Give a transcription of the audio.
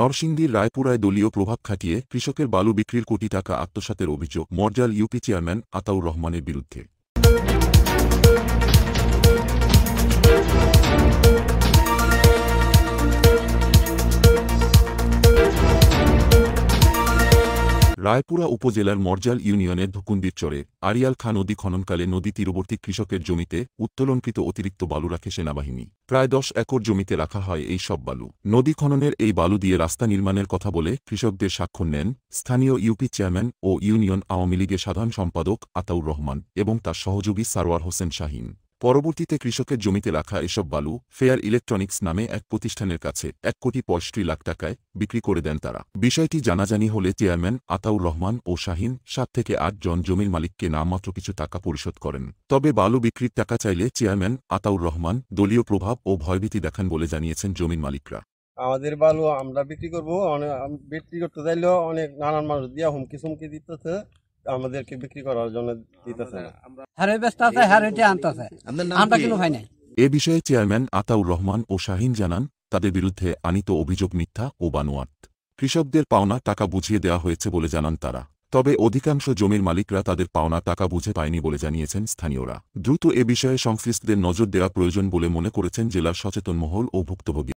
নরসিংদীর রায়পুরায় দলীয় প্রভাব খাটিয়ে কৃষকের বালু বিক্রির কোটি টাকা আত্মসাতের অভিযোগ মর্জাল ইউপি চেয়ারম্যান আতাউর রহমানের বিরুদ্ধে রায়পুরা উপজেলার মর্জাল ইউনিয়নের ধুকুন্দির চরে আরিয়াল খা নদী খননকালে নদী তীরবর্তী কৃষকের জমিতে উত্তোলনকৃত অতিরিক্ত বালু রাখে সেনাবাহিনী প্রায় দশ একর জমিতে রাখা হয় এই সব বালু নদী খননের এই বালু দিয়ে রাস্তা নির্মাণের কথা বলে কৃষকদের সাক্ষ্য নেন স্থানীয় ইউপি চেয়ারম্যান ও ইউনিয়ন আওয়ামী লীগের সাধারণ সম্পাদক আতাউর রহমান এবং তার সহযোগী সারোয়ার হোসেন শাহিন পরবর্তীতে কৃষকের জমিতে রাখা এসব বালু ফেয়ার ইলেকট্রনিক্স নামে এক প্রতিষ্ঠানের কাছে এক কোটি পঁয়ষট্টি লাখ টাকায় বিক্রি করে দেন তারা বিষয়টি জানাজানি হলে চেয়ারম্যান আতাউর রহমান ও শাহিন সাত থেকে আট জন জমির মালিককে নামমাত্র কিছু টাকা পরিশোধ করেন তবে বালু বিক্রির টাকা চাইলে চেয়ারম্যান আতাউর রহমান দলীয় প্রভাব ও ভয়ভীতি দেখান বলে জানিয়েছেন জমির মালিকরা আমাদের বালু আমরা বিক্রি করবো বিক্রি করতে চাইলেও অনেক নানান মানুষ দিয়া হুমকি সুমকি দিতেছে আমাদেরকে বিক্রি করার জন্য দিতেছে হারে ব্যস্ত আছে টি আনতেছে আমরা কিন্তু হয় নাই এ বিষয়ে চেয়ারম্যান আতাউর রহমান ও শাহিন জানান তাদের বিরুদ্ধে আনিত অভিযোগ মিথ্যা ও বানোয়াট কৃষকদের পাওনা টাকা বুঝিয়ে দেওয়া হয়েছে বলে জানান তারা তবে অধিকাংশ জমির মালিকরা তাদের পাওনা টাকা বুঝে পায়নি বলে জানিয়েছেন স্থানীয়রা দ্রুত এ বিষয়ে সংশ্লিষ্টদের নজর দেওয়া প্রয়োজন বলে মনে করেছেন জেলার সচেতন মহল ও ভুক্তভোগী